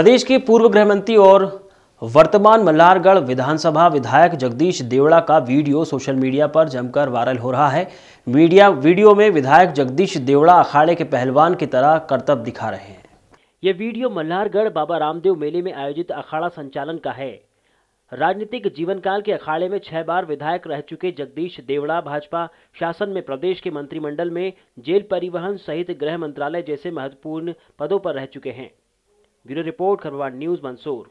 प्रदेश के पूर्व गृह मंत्री और वर्तमान मल्हारगढ़ विधानसभा विधायक जगदीश देवड़ा का वीडियो सोशल मीडिया पर जमकर वायरल हो रहा है मीडिया वीडियो में विधायक जगदीश देवड़ा अखाड़े के पहलवान की तरह करतब दिखा रहे हैं ये वीडियो मल्हारगढ़ बाबा रामदेव मेले में आयोजित अखाड़ा संचालन का है राजनीतिक जीवनकाल के अखाड़े में छह बार विधायक रह चुके जगदीश देवड़ा भाजपा शासन में प्रदेश के मंत्रिमंडल में जेल परिवहन सहित गृह मंत्रालय जैसे महत्वपूर्ण पदों पर रह चुके हैं bureau report Khabarwar news Mansoor